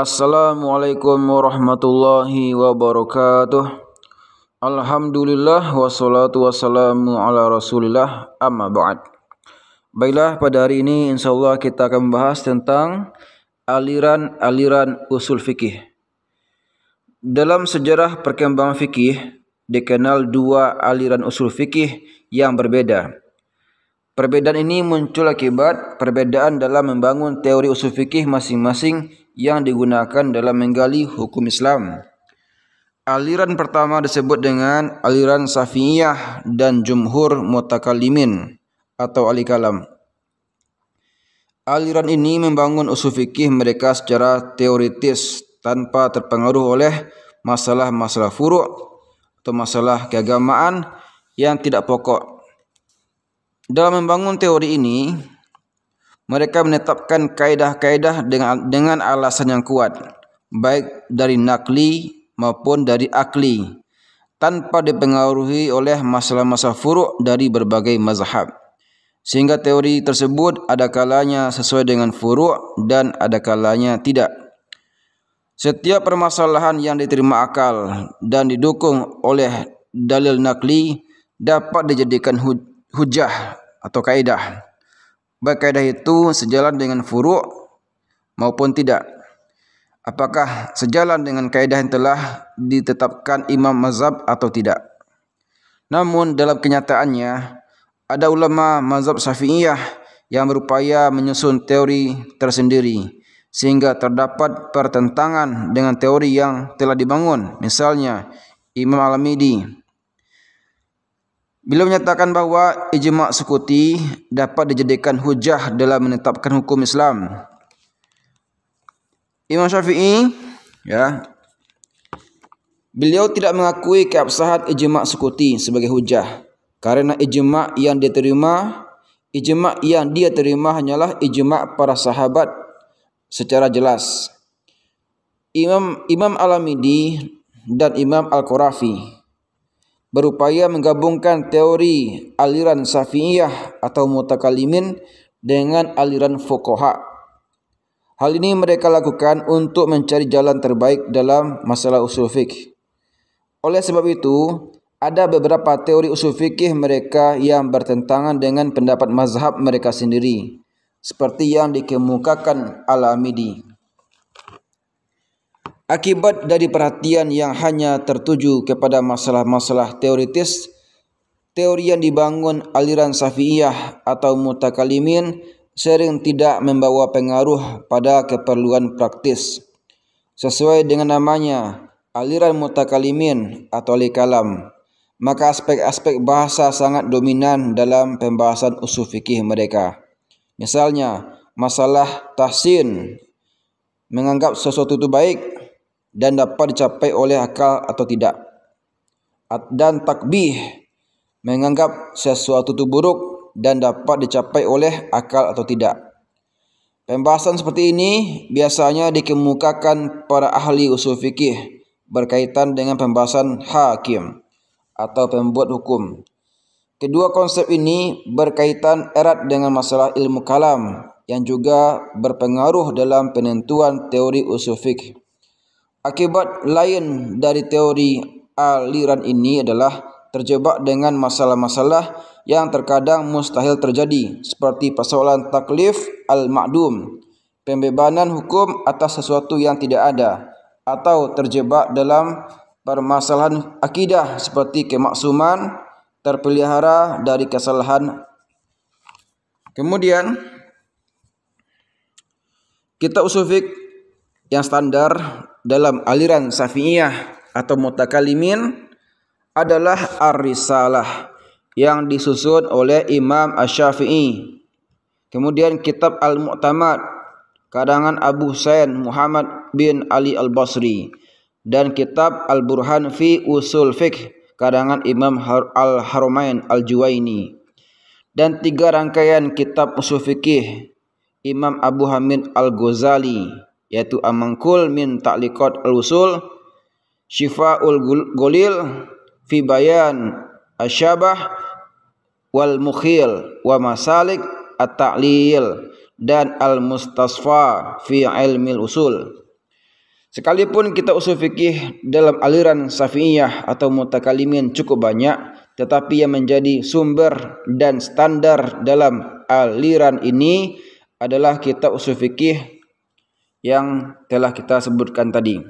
Assalamualaikum warahmatullahi wabarakatuh Alhamdulillah wassalatu wassalamu ala rasulillah amma ba'd Baiklah pada hari ini insyaallah kita akan membahas tentang aliran-aliran usul fikih Dalam sejarah perkembangan fikih dikenal dua aliran usul fikih yang berbeda Perbedaan ini muncul akibat perbedaan dalam membangun teori usul fikih masing-masing yang digunakan dalam menggali hukum Islam. Aliran pertama disebut dengan aliran Safiyah dan jumhur mutakalimin atau Ali Kalam. Aliran ini membangun usul fikih mereka secara teoritis tanpa terpengaruh oleh masalah-masalah furuk atau masalah keagamaan yang tidak pokok. Dalam membangun teori ini, mereka menetapkan kaidah-kaidah dengan dengan alasan yang kuat baik dari nakli maupun dari akli tanpa dipengaruhi oleh masalah-masalah furuk dari berbagai mazhab sehingga teori tersebut ada kalanya sesuai dengan furuk dan ada kalanya tidak setiap permasalahan yang diterima akal dan didukung oleh dalil nakli dapat dijadikan hujah atau kaidah Bakadah itu sejalan dengan furu' maupun tidak. Apakah sejalan dengan kaidah yang telah ditetapkan imam mazhab atau tidak. Namun dalam kenyataannya ada ulama mazhab Syafi'iyah yang berupaya menyusun teori tersendiri sehingga terdapat pertentangan dengan teori yang telah dibangun. Misalnya Imam Al-Midi Beliau menyatakan bahawa ijma' sukuti dapat dijadikan hujah dalam menetapkan hukum Islam. Imam Syafi'i ya. Beliau tidak mengakui keabsahan ijma' sukuti sebagai hujah karena ijma' yang diterima, ijma' yang dia terima hanyalah ijma' para sahabat secara jelas. Imam Imam Al-Midi dan Imam Al-Qurafi berupaya menggabungkan teori aliran Safiyyah atau mutakalimin dengan aliran Fokoha. Hal ini mereka lakukan untuk mencari jalan terbaik dalam masalah usul fikih. Oleh sebab itu, ada beberapa teori usul fikih mereka yang bertentangan dengan pendapat mazhab mereka sendiri, seperti yang dikemukakan Al-Amidi. Akibat dari perhatian yang hanya tertuju kepada masalah-masalah teoritis, teori yang dibangun aliran safiyah atau mutakalimin sering tidak membawa pengaruh pada keperluan praktis. Sesuai dengan namanya, aliran mutakalimin atau likalam, maka aspek-aspek bahasa sangat dominan dalam pembahasan usul fikih mereka. Misalnya, masalah tahsin, menganggap sesuatu itu baik dan dapat dicapai oleh akal atau tidak. Dan takbih menganggap sesuatu itu buruk dan dapat dicapai oleh akal atau tidak. Pembahasan seperti ini biasanya dikemukakan para ahli usul fikih berkaitan dengan pembahasan hakim atau pembuat hukum. Kedua konsep ini berkaitan erat dengan masalah ilmu kalam yang juga berpengaruh dalam penentuan teori usul fikih. Akibat lain dari teori aliran ini adalah terjebak dengan masalah-masalah yang terkadang mustahil terjadi seperti persoalan taklif al-ma'dum, pembebanan hukum atas sesuatu yang tidak ada atau terjebak dalam permasalahan akidah seperti kemaksuman terpelihara dari kesalahan. Kemudian kita usufik yang standar dalam aliran Syafi'iyah atau mutakalimin adalah Ar-Risalah yang disusun oleh Imam Asy-Syafi'i. Kemudian kitab Al-Mu'tamad karangan Abu sayyid Muhammad bin Ali Al-Basri dan kitab Al-Burhan fi Usul Fiqh karangan Imam Al-Haramain Al-Juwaini dan tiga rangkaian kitab usul fikih Imam Abu Hamid Al-Ghazali yaitu amangkul min ta'liqat al-usul syifaul golil fi bayan asyabah wal mukhil wa masalik at-ta'lil dan al-mustasfa fi ilmil usul Sekalipun kita usul fikih dalam aliran Syafi'iyah atau mutakalimin cukup banyak, tetapi yang menjadi sumber dan standar dalam aliran ini adalah kita usul fikih yang telah kita sebutkan tadi.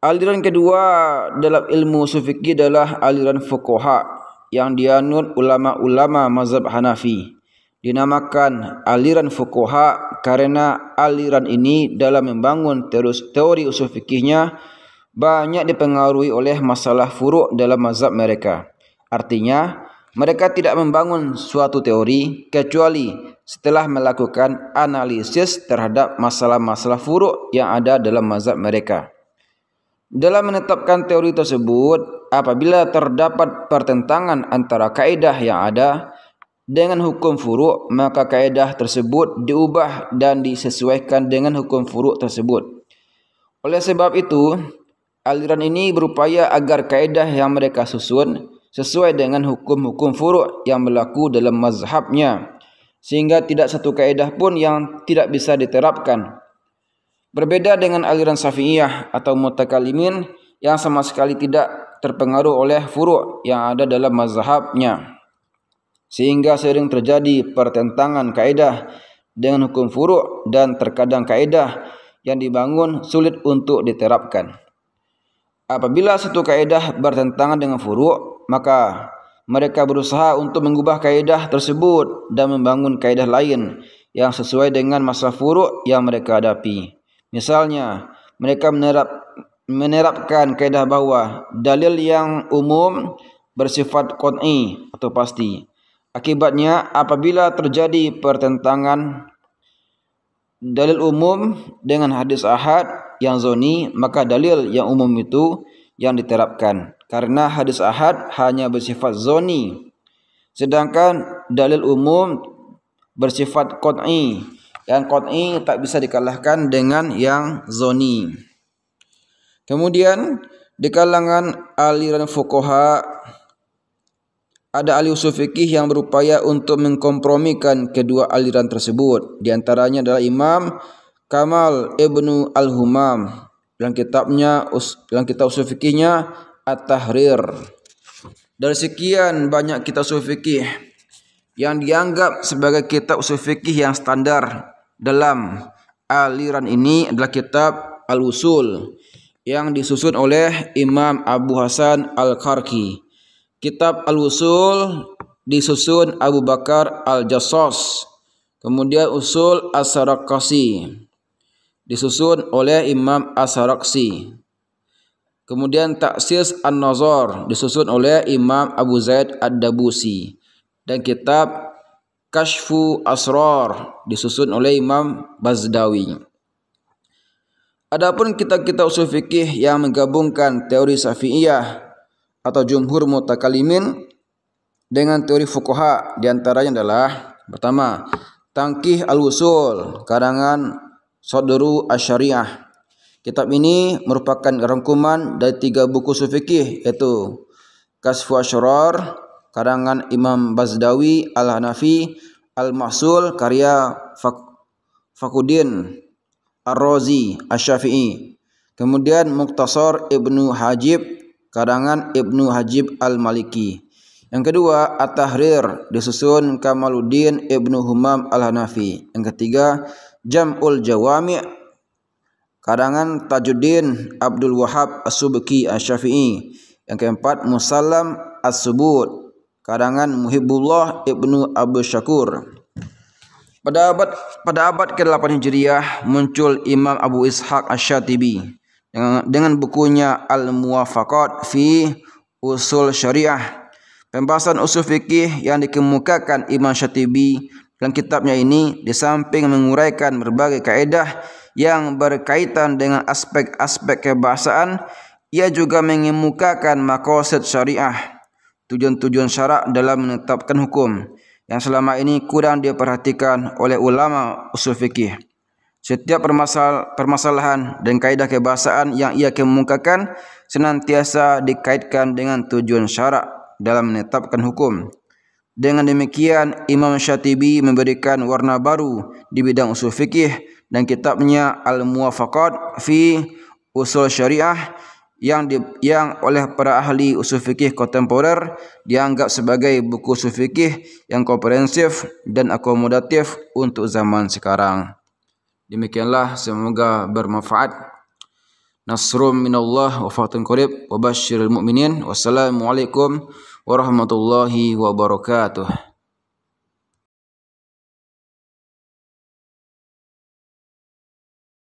Aliran kedua dalam ilmu sufiki adalah aliran fukoha yang dianut ulama-ulama mazhab Hanafi. Dinamakan aliran fukoha karena aliran ini dalam membangun terus teori usul fikihnya banyak dipengaruhi oleh masalah furuk dalam mazhab mereka. Artinya, Mereka tidak membangun suatu teori kecuali setelah melakukan analisis terhadap masalah-masalah furuk yang ada dalam mazhab mereka. Dalam menetapkan teori tersebut, apabila terdapat pertentangan antara kaidah yang ada dengan hukum furuk, maka kaidah tersebut diubah dan disesuaikan dengan hukum furuk tersebut. Oleh sebab itu, aliran ini berupaya agar kaidah yang mereka susun sesuai dengan hukum-hukum furu' yang berlaku dalam mazhabnya sehingga tidak satu kaedah pun yang tidak bisa diterapkan. Berbeda dengan aliran Syafi'iyah atau mutakalimin yang sama sekali tidak terpengaruh oleh furu' yang ada dalam mazhabnya. Sehingga sering terjadi pertentangan kaedah dengan hukum furu' dan terkadang kaedah yang dibangun sulit untuk diterapkan. Apabila satu kaedah bertentangan dengan furu' maka mereka berusaha untuk mengubah kaedah tersebut dan membangun kaedah lain yang sesuai dengan masalah furuk yang mereka hadapi. Misalnya, mereka menerap, menerapkan kaedah bahawa dalil yang umum bersifat kon'i atau pasti. Akibatnya, apabila terjadi pertentangan dalil umum dengan hadis ahad yang zoni, maka dalil yang umum itu yang diterapkan karena hadis ahad hanya bersifat zoni sedangkan dalil umum bersifat kotni dan qat'i tak bisa dikalahkan dengan yang zoni kemudian di kalangan aliran fuqaha ada ahli usul fikih yang berupaya untuk mengkompromikan kedua aliran tersebut. Di antaranya adalah Imam Kamal Ibnu Al-Humam dalam kitabnya dalam kitab usul fikihnya At-Tahrir. Dari sekian banyak kitab usul fikih yang dianggap sebagai kitab usul fikih yang standar dalam aliran ini adalah kitab Al-Usul yang disusun oleh Imam Abu Hasan Al-Karki. Kitab Al-Usul disusun Abu Bakar al jassas Kemudian Usul As-Sarakasi disusun oleh Imam as Kemudian Taksis An-Nazar disusun oleh Imam Abu Zaid Ad-Dabusi dan kitab Kashfu Asrar disusun oleh Imam Bazdawi. Adapun kitab-kitab usul fikih yang menggabungkan teori Syafi'iyah atau jumhur mutakalimin dengan teori fuqaha diantaranya adalah pertama Tangkih Al-Usul karangan Sadru Asyariah. Kitab ini merupakan rangkuman dari tiga buku sufikih yaitu Kasfu Asrar karangan Imam Bazdawi Al-Hanafi Al-Mahsul karya Fak Fakudin Ar-Razi Asy-Syafi'i. Kemudian Muktasar Ibnu Hajib karangan Ibnu Hajib Al-Maliki. Yang kedua, At-Tahrir disusun Kamaluddin Ibnu Humam Al-Hanafi. Yang ketiga, Jam'ul Jawami' karangan Tajuddin Abdul Wahab As-Subki as syafii Yang keempat Musallam As-Subut karangan Muhibbullah Ibnu Abdul Syakur. Pada abad pada abad ke-8 Hijriah muncul Imam Abu Ishaq as syatibi dengan, dengan bukunya Al-Muwafaqat fi Usul Syariah. Pembahasan usul fikih yang dikemukakan Imam Syatibi dalam kitabnya ini di samping menguraikan berbagai kaedah yang berkaitan dengan aspek-aspek kebahasaan ia juga mengemukakan makosid syariah tujuan-tujuan syarak dalam menetapkan hukum yang selama ini kurang diperhatikan oleh ulama usul fikih setiap permasal permasalahan dan kaedah kebahasaan yang ia kemukakan senantiasa dikaitkan dengan tujuan syarak dalam menetapkan hukum Dengan demikian Imam Syatibi memberikan warna baru di bidang usul fikih dan kitabnya Al-Muwafaqat fi Usul Syariah yang di, yang oleh para ahli usul fikih kontemporer dianggap sebagai buku usul fikih yang komprehensif dan akomodatif untuk zaman sekarang. Demikianlah semoga bermanfaat. Nasrum minallah wa fatun qrib wa basyiril mu'minin. Wassalamualaikum warahmatullahi warahmatullahi wabarakatuh.